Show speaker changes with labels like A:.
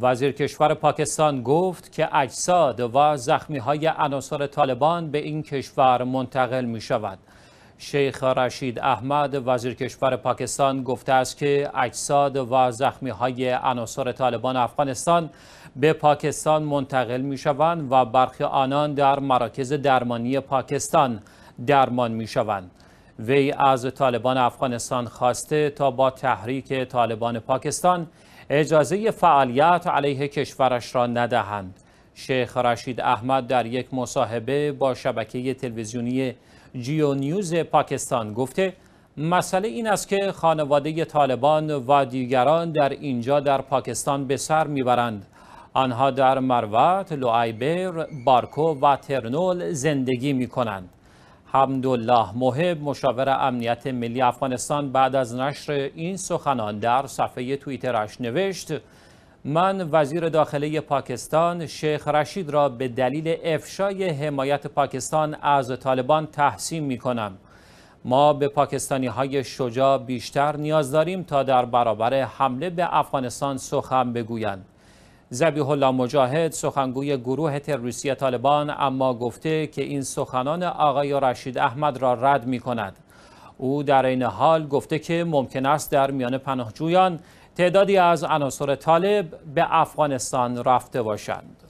A: وزیر کشور پاکستان گفت که اجساد و زخمی های عناصر طالبان به این کشور منتقل می شود. شیخ رشید احمد وزیر کشور پاکستان گفته است که اجساد و زخمی های عناصر طالبان افغانستان به پاکستان منتقل می شوند و برخی آنان در مراکز درمانی پاکستان درمان می شوند. وی از طالبان افغانستان خواسته تا با تحریک طالبان پاکستان اجازه فعالیت علیه کشورش را ندهند شیخ رشید احمد در یک مصاحبه با شبکه تلویزیونی جیو نیوز پاکستان گفته مسئله این است که خانواده طالبان و دیگران در اینجا در پاکستان به سر میبرند آنها در مروت، لوایبر، بارکو و ترنول زندگی می کنند. حمدالله محب مشاور امنیت ملی افغانستان بعد از نشر این سخنان در صفحه توییترش نوشت من وزیر داخلی پاکستان شیخ رشید را به دلیل افشای حمایت پاکستان از طالبان تحسین می کنم. ما به پاکستانی های شجاع بیشتر نیاز داریم تا در برابر حمله به افغانستان سخن بگویند. زبیح الله مجاهد سخنگوی گروه تروریستی طالبان اما گفته که این سخنان آقای رشید احمد را رد می کند. او در این حال گفته که ممکن است در میان پناهجویان تعدادی از عناصر طالب به افغانستان رفته باشند.